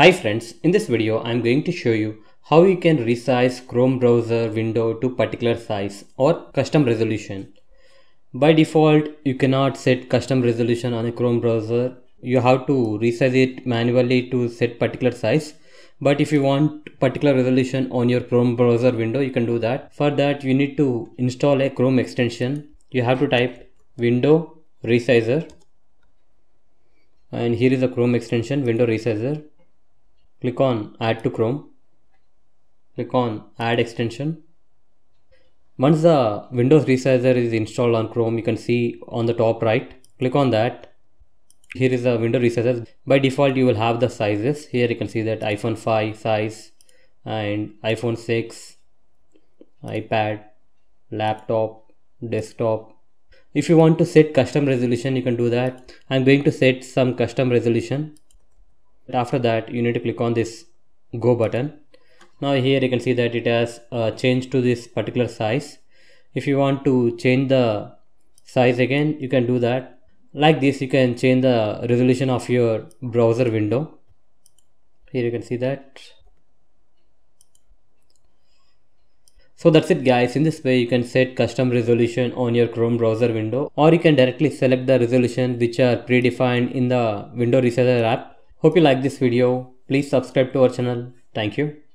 Hi friends, in this video I am going to show you how you can resize Chrome browser window to particular size or custom resolution. By default, you cannot set custom resolution on a Chrome browser. You have to resize it manually to set particular size. But if you want particular resolution on your Chrome browser window, you can do that. For that, you need to install a Chrome extension. You have to type window resizer. And here is a Chrome extension window resizer click on add to Chrome, click on add extension. Once the Windows resizer is installed on Chrome, you can see on the top right, click on that. Here is the window resizer. By default, you will have the sizes. Here you can see that iPhone 5 size and iPhone 6, iPad, laptop, desktop. If you want to set custom resolution, you can do that. I'm going to set some custom resolution after that you need to click on this go button now here you can see that it has uh, changed to this particular size if you want to change the size again you can do that like this you can change the resolution of your browser window here you can see that So that's it guys, in this way you can set custom resolution on your Chrome browser window or you can directly select the resolution which are predefined in the window resizer app Hope you like this video. Please subscribe to our channel. Thank you.